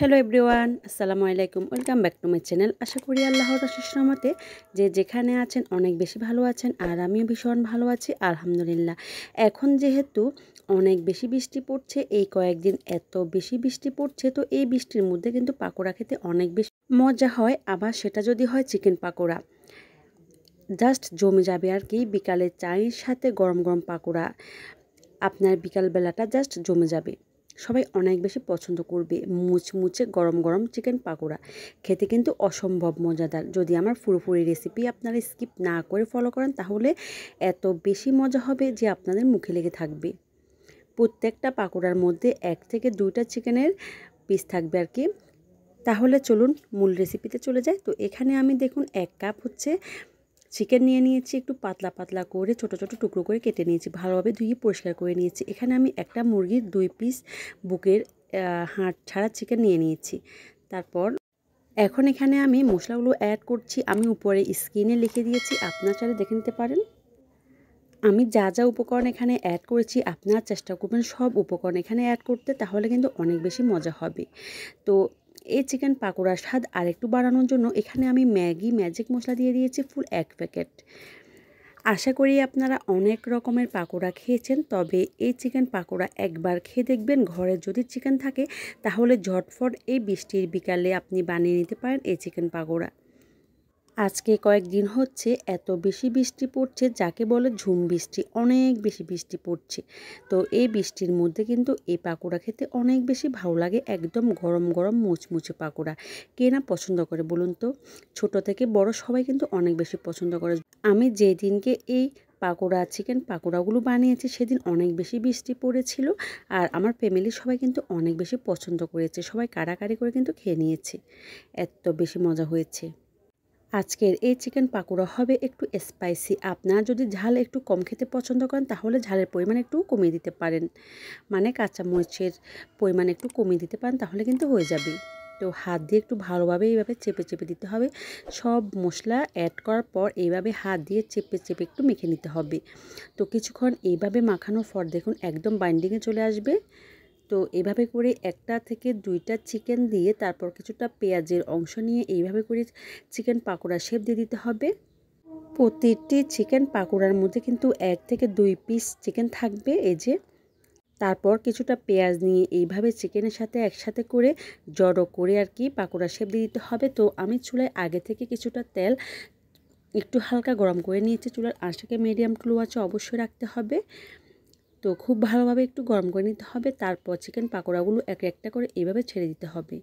hello everyone আসসালামু আলাইকুম welcome back to my channel আশা করি আল্লাহর মতে যে যেখানে আছেন অনেক বেশি ভালো আছেন আর আমিও ভীষণ ভালো আছি আলহামদুলিল্লাহ এখন যেহেতু অনেক বেশি বৃষ্টি পড়ছে এই কয়েকদিন এত বেশি বৃষ্টি পড়ছে তো এই বৃষ্টির মধ্যে কিন্তু পাকোড়া খেতে অনেক বেশি মজা হয় আবার সেটা যদি হয় চিকেন পাকোড়া জাস্ট জমে যাবে আর কি বিকালে চায়ের সাথে গরম গরম পাকোড়া আপনার বিকালবেলাটা জাস্ট জমে যাবে সবাই অনেক বেশি পছন্দ করবে মুচমুচে গরম গরম চিকেন পাকোড়া খেতে কিন্তু অসম্ভব মজাদার যদি আমার পুরোপুরি রেসিপি আপনারা স্কিপ না করে ফলো করেন তাহলে এত বেশি মজা হবে যে আপনাদের মুখে লেগে থাকবে প্রত্যেকটা পাকোড়ার মধ্যে এক থেকে দুইটা চিকেনের পিস থাকবে আর কি তাহলে চলুন মূল রেসিপিতে চলে যায় তো এখানে আমি দেখুন এক কাপ হচ্ছে চিকেন নিয়ে নিয়েছি একটু পাতলা পাতলা করে ছোট ছোট টুকরো করে কেটে নিয়েছি ভালোভাবে ধুয়ে পরিষ্কার করে নিয়েছি এখানে আমি একটা মুরগির দুই পিস বুকের হাঁট ছাড়া চিকেন নিয়ে নিয়েছি তারপর এখন এখানে আমি মশলাগুলো অ্যাড করছি আমি উপরে স্ক্রিনে লিখে দিয়েছি আপনার চাইলে দেখে নিতে পারেন আমি যা যা উপকরণ এখানে অ্যাড করেছি আপনার চেষ্টা করবেন সব উপকরণ এখানে অ্যাড করতে তাহলে কিন্তু অনেক বেশি মজা হবে তো এই চিকেন পাকোড়ার স্বাদ আরেকটু বাড়ানোর জন্য এখানে আমি ম্যাগি ম্যাজিক মশলা দিয়ে দিয়েছি ফুল এক প্যাকেট আশা করি আপনারা অনেক রকমের পাকোড়া খেয়েছেন তবে এই চিকেন পাকোড়া একবার খেয়ে দেখবেন ঘরে যদি চিকেন থাকে তাহলে ঝটফট এই বৃষ্টির বিকালে আপনি বানিয়ে নিতে পারেন এই চিকেন পাকোড়া আজকে কয়েকদিন হচ্ছে এত বেশি বৃষ্টি পড়ছে যাকে বলে ঝুম বৃষ্টি অনেক বেশি বৃষ্টি পড়ছে তো এই বৃষ্টির মধ্যে কিন্তু এই পাকোড়া খেতে অনেক বেশি ভালো লাগে একদম গরম গরম মুচমুচে পাকোড়া কে না পছন্দ করে বলুন তো ছোট থেকে বড় সবাই কিন্তু অনেক বেশি পছন্দ করে আমি যেদিনকে এই পাকোড়া চিকেন পাকোড়াগুলো বানিয়েছি সেদিন অনেক বেশি বৃষ্টি পড়েছিল আর আমার ফ্যামিলির সবাই কিন্তু অনেক বেশি পছন্দ করেছে সবাই কাড়াকাড়ি করে কিন্তু খেয়ে নিয়েছে এত বেশি মজা হয়েছে আজকের এই চিকেন পাকোড়া হবে একটু স্পাইসি আপনারা যদি ঝাল একটু কম খেতে পছন্দ করেন তাহলে ঝালের পরিমাণ একটু কমিয়ে দিতে পারেন মানে কাঁচামরিচের পরিমাণ একটু কমিয়ে দিতে পারেন তাহলে কিন্তু হয়ে যাবে তো হাত দিয়ে একটু ভালোভাবে এইভাবে চেপে চেপে দিতে হবে সব মশলা অ্যাড করার পর এইভাবে হাত দিয়ে চেপে চেপে একটু মেখে নিতে হবে তো কিছুক্ষণ এইভাবে মাখানোর পর দেখুন একদম বাইন্ডিংয়ে চলে আসবে তো এভাবে করে একটা থেকে দুইটা চিকেন দিয়ে তারপর কিছুটা পেঁয়াজের অংশ নিয়ে এইভাবে করে চিকেন পাকোড়া শেপ দিয়ে দিতে হবে প্রতিটি চিকেন পাকোড়ার মধ্যে কিন্তু এক থেকে দুই পিস চিকেন থাকবে এই যে তারপর কিছুটা পেঁয়াজ নিয়ে এইভাবে চিকেনের সাথে একসাথে করে জড়ো করে আর কি পাকোড়া শেপ দিয়ে দিতে হবে তো আমি চুলায় আগে থেকে কিছুটা তেল একটু হালকা গরম করে নিয়েছি চুলার আঁশটাকে মিডিয়াম টু আছে অবশ্যই রাখতে হবে তো খুব ভালোভাবে একটু গরম করে নিতে হবে তারপর চিকেন পাকোড়াগুলো এক একটা করে এভাবে ছেড়ে দিতে হবে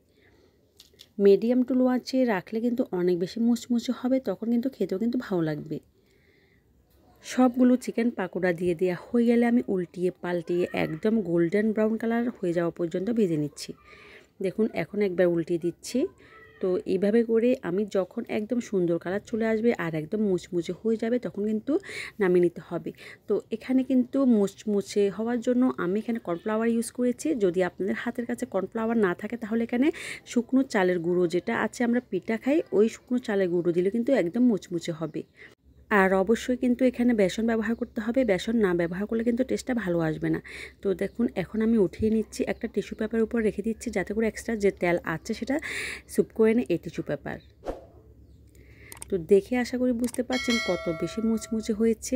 মিডিয়াম টু লো আঁচে রাখলে কিন্তু অনেক বেশি মুচমুচে হবে তখন কিন্তু খেতেও কিন্তু ভালো লাগবে সবগুলো চিকেন পাকোড়া দিয়ে দেওয়া হয়ে গেলে আমি উল্টিয়ে পাল্টিয়ে একদম গোল্ডেন ব্রাউন কালার হয়ে যাওয়া পর্যন্ত ভেজে নিচ্ছি দেখুন এখন একবার উল্টিয়ে দিচ্ছি তো এইভাবে করে আমি যখন একদম সুন্দর কালার চলে আসবে আর একদম মুচমুচে হয়ে যাবে তখন কিন্তু নামিয়ে নিতে হবে তো এখানে কিন্তু মুচমুচে হওয়ার জন্য আমি এখানে কর্নফ্লাওয়ার ইউজ করেছি যদি আপনাদের হাতের কাছে কর্নফ্লাওয়ার না থাকে তাহলে এখানে শুকনো চালের গুঁড়ো যেটা আছে আমরা পিঠা খাই ওই শুকনো চালের গুঁড়ো দিলে কিন্তু একদম মুচমুচে হবে আর অবশ্যই কিন্তু এখানে বেসন ব্যবহার করতে হবে বেসন না ব্যবহার করলে কিন্তু টেস্টটা ভালো আসবে না তো দেখুন এখন আমি উঠিয়ে নিচ্ছি একটা টিস্যু পেপার উপর রেখে দিচ্ছি যাতে করে এক্সট্রা যে তেল আছে সেটা স্যুপ করে নেয় এই টিস্যু পেপার তো দেখে আশা করি বুঝতে পারছেন কত বেশি মুচমুচে হয়েছে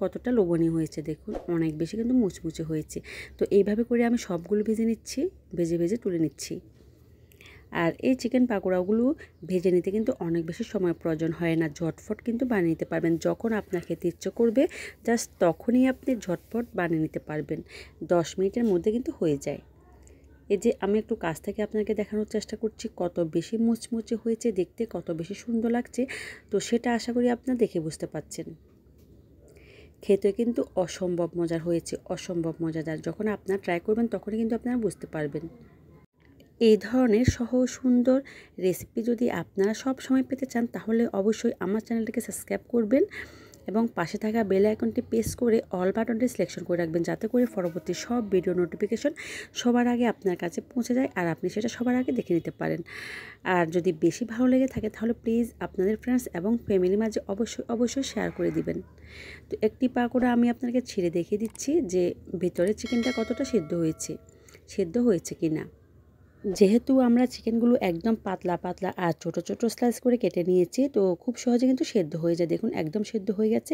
কতটা লোবনীয় হয়েছে দেখুন অনেক বেশি কিন্তু মুচমুচে হয়েছে তো এইভাবে করে আমি সবগুলো ভেজে নিচ্ছি ভেজে ভেজে তুলে নিচ্ছি আর এই চিকেন পাকোড়াগুলো ভেজে নিতে কিন্তু অনেক বেশি সময় প্রয়োজন হয় না ঝটফট কিন্তু বানিয়ে নিতে পারবেন যখন আপনার খেতে ইচ্ছে করবে জাস্ট তখনই আপনি ঝটফট বানিয়ে নিতে পারবেন দশ মিনিটের মধ্যে কিন্তু হয়ে যায় এই যে আমি একটু কাছ থেকে আপনাকে দেখানোর চেষ্টা করছি কত বেশি মুচমুচে হয়েছে দেখতে কত বেশি সুন্দর লাগছে তো সেটা আশা করি আপনার দেখে বুঝতে পাচ্ছেন খেতে কিন্তু অসম্ভব মজার হয়েছে অসম্ভব মজাদার যখন আপনার ট্রাই করবেন তখনই কিন্তু আপনারা বুঝতে পারবেন এই ধরনের সহ সুন্দর রেসিপি যদি আপনারা সব সময় পেতে চান তাহলে অবশ্যই আমার চ্যানেলটিকে সাবস্ক্রাইব করবেন এবং পাশে থাকা বেল আইকনটি প্রেস করে অল বাটনটি সিলেকশন করে রাখবেন যাতে করে পরবর্তী সব ভিডিও নোটিফিকেশন সবার আগে আপনার কাছে পৌঁছে যায় আর আপনি সেটা সবার আগে দেখে নিতে পারেন আর যদি বেশি ভালো লেগে থাকে তাহলে প্লিজ আপনাদের ফ্রেন্ডস এবং ফ্যামিলির মাঝে অবশ্যই অবশ্যই শেয়ার করে দিবেন তো একটি পাকোড়া আমি আপনাকে ছিঁড়ে দেখিয়ে দিচ্ছি যে ভিতরে চিকেনটা কতটা সেদ্ধ হয়েছে সেদ্ধ হয়েছে কি না যেহেতু আমরা চিকেনগুলো একদম পাতলা পাতলা আর ছোট ছোট স্লাইস করে কেটে নিয়েছি তো খুব সহজে কিন্তু সেদ্ধ হয়ে যায় দেখুন একদম সেদ্ধ হয়ে গেছে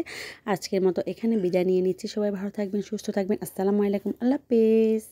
আজকের মতো এখানে বিদায় নিয়ে নিচ্ছি সবাই ভালো থাকবেন সুস্থ থাকবেন আসসালামু আলাইকুম আল্লাহ পেস